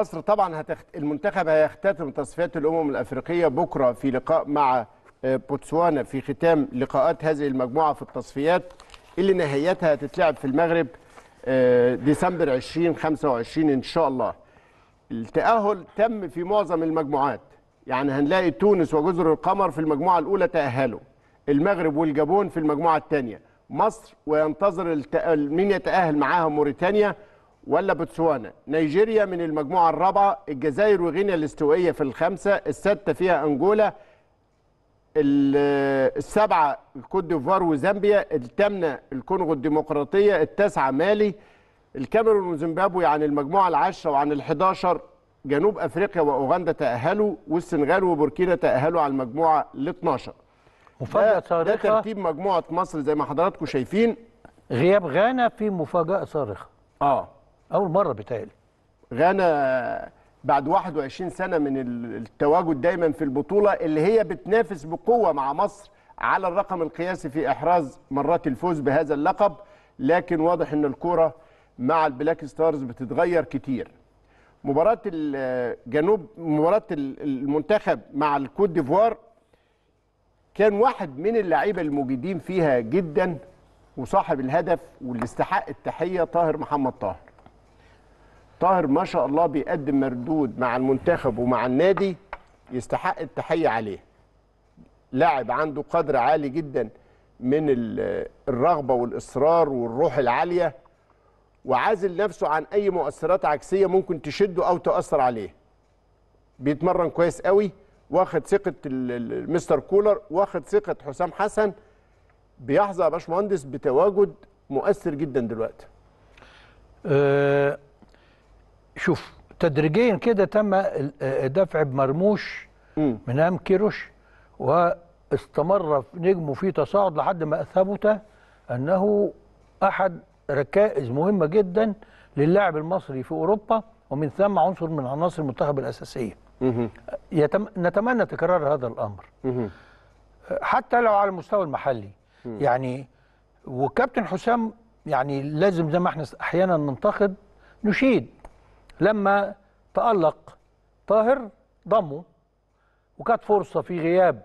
مصر طبعا هتخت... المنتخب هيختتم تصفيات الامم الافريقيه بكره في لقاء مع آه، بوتسوانا في ختام لقاءات هذه المجموعه في التصفيات اللي نهايتها هتتلعب في المغرب آه، ديسمبر 2025 ان شاء الله. التاهل تم في معظم المجموعات يعني هنلاقي تونس وجزر القمر في المجموعه الاولى تاهلوا. المغرب والجابون في المجموعه الثانيه. مصر وينتظر الت... مين يتاهل معاها موريتانيا ولا بوتسوانا نيجيريا من المجموعة الرابعة الجزائر وغينيا الاستوائية في الخامسة السادسه فيها أنجولا السبعة الكوت ديفوار وزامبيا الثامنة الكونغو الديمقراطية التاسعة مالي الكاميرون وزيمبابوي عن المجموعة العاشره وعن ال11 جنوب أفريقيا وأوغندا تأهلوا والسنغال وبوركينا تأهلوا على المجموعة ال 12 مفاجأة صارخة ده ترتيب مجموعة مصر زي ما حضراتكم شايفين غياب غانا في مفاجأة صارخة اه اول مره بتهيألي غانا بعد 21 سنه من التواجد دايما في البطوله اللي هي بتنافس بقوه مع مصر على الرقم القياسي في احراز مرات الفوز بهذا اللقب لكن واضح ان الكوره مع البلاك ستارز بتتغير كتير مباراه الجنوب مباراه المنتخب مع الكوت ديفوار كان واحد من اللعيبه المجيدين فيها جدا وصاحب الهدف واللي استحق التحيه طاهر محمد طاهر طاهر ما شاء الله بيقدم مردود مع المنتخب ومع النادي يستحق التحيه عليه لاعب عنده قدر عالي جدا من الرغبه والاصرار والروح العاليه وعازل نفسه عن اي مؤثرات عكسيه ممكن تشده او تاثر عليه بيتمرن كويس قوي واخد ثقه مستر كولر واخد ثقه حسام حسن بيحظى يا باشمهندس بتواجد مؤثر جدا دلوقتي أه شوف تدريجيا كده تم دفع بمرموش من ام كيروش واستمر نجمه في تصاعد لحد ما ثبت انه احد ركائز مهمه جدا للاعب المصري في اوروبا ومن ثم عنصر من عناصر المنتخب الاساسيه. يتم... نتمنى تكرار هذا الامر. حتى لو على المستوى المحلي يعني وكابتن حسام يعني لازم زي ما احنا احيانا ننتقد نشيد لما تألق طاهر ضمه وكانت فرصة في غياب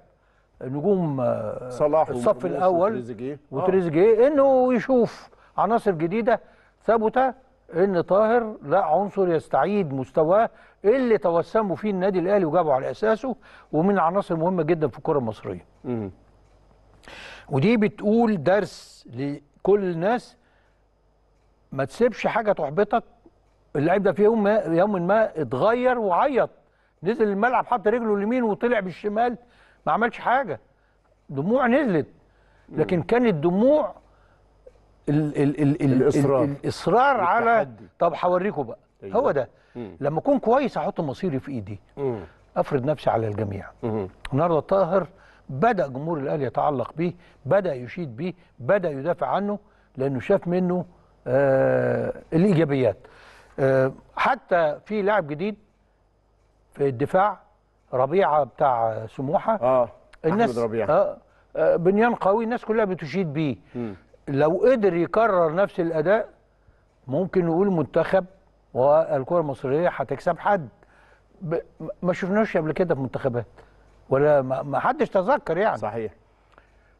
نجوم آه، صلاح الصف الأول وتريزيجيه آه. إنه يشوف عناصر جديدة ثابتة إن طاهر لا عنصر يستعيد مستواه اللي توسموا فيه النادي الأهلي وجابوا على أساسه ومن عناصر مهمة جدا في الكرة المصرية. م. ودي بتقول درس لكل الناس ما تسيبش حاجة تحبطك اللاعب ده في يوم ما يوم ما اتغير وعيط نزل الملعب حط رجله اليمين وطلع بالشمال ما عملش حاجه دموع نزلت لكن كانت دموع ال ال ال ال الاصرار الاصرار على طب هوريكم بقى أيوة. هو ده مم. لما اكون كويس احط مصيري في ايدي مم. افرض نفسي على الجميع النهارده طاهر بدا جمهور الاهلي يتعلق بيه بدا يشيد بيه بدا يدافع عنه لانه شاف منه آه الايجابيات آه، حتى في لاعب جديد في الدفاع ربيعه بتاع سموحه اه الناس ربيعه آه،, آه بنيان قوي الناس كلها بتشيد بيه لو قدر يكرر نفس الاداء ممكن نقول منتخب والكره المصريه هتكسب حد ب... ما شفناش قبل كده في منتخبات ولا ما حدش تذكر يعني صحيح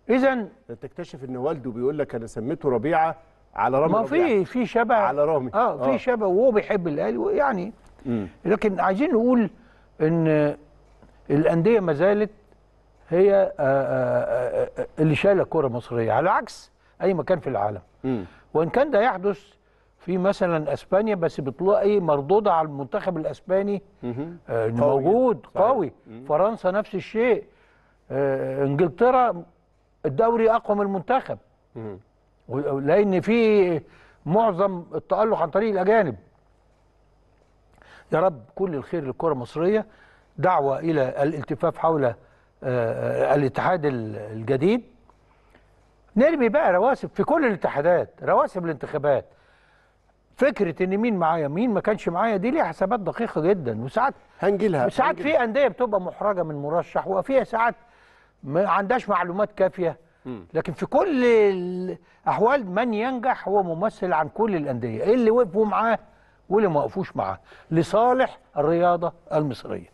اذا تكتشف ان والده بيقول لك انا سميته ربيعه على رامي ما في يعني. في شبه على رامي اه في آه. شبه وهو بيحب الاهلي يعني لكن عايزين نقول ان الانديه ما زالت هي آآ آه، آآ آه، اللي شايله الكره المصريه على عكس اي مكان في العالم وان كان ده يحدث في مثلا اسبانيا بس بتلاقي مردوده على المنتخب الاسباني آه موجود قوي فرنسا نفس الشيء انجلترا الدوري اقوى من المنتخب مم. لان في معظم التالق عن طريق الاجانب يا رب كل الخير للكره المصريه دعوه الى الالتفاف حول آه، آه، الاتحاد الجديد نرمي بقى رواسب في كل الاتحادات رواسب الانتخابات فكره ان مين معايا مين ما كانش معايا دي ليها حسابات دقيقه جدا وساعات هنجيلها وساعات في انديه بتبقى محرجه من مرشح وفيها ساعات ما عندهاش معلومات كافيه لكن في كل الاحوال من ينجح هو ممثل عن كل الانديه إيه اللي وقفوا معاه واللي ما وقفوش معاه لصالح الرياضه المصريه